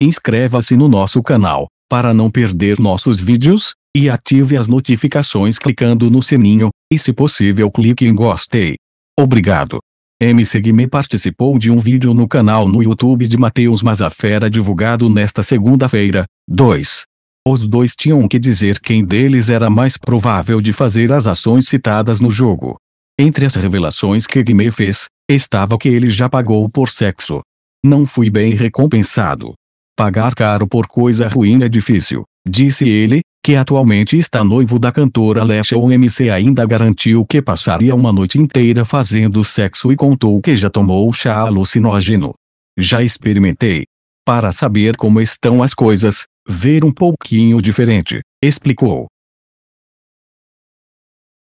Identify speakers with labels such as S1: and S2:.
S1: Inscreva-se no nosso canal, para não perder nossos vídeos, e ative as notificações clicando no sininho, e se possível clique em gostei. Obrigado. M. Segme participou de um vídeo no canal no YouTube de Matheus Mazafera divulgado nesta segunda-feira, 2. Os dois tinham que dizer quem deles era mais provável de fazer as ações citadas no jogo. Entre as revelações que Guimê fez, estava que ele já pagou por sexo. Não fui bem recompensado. Pagar caro por coisa ruim é difícil, disse ele, que atualmente está noivo da cantora Lesha OMC ainda garantiu que passaria uma noite inteira fazendo sexo e contou que já tomou chá alucinógeno. Já experimentei. Para saber como estão as coisas, ver um pouquinho diferente, explicou.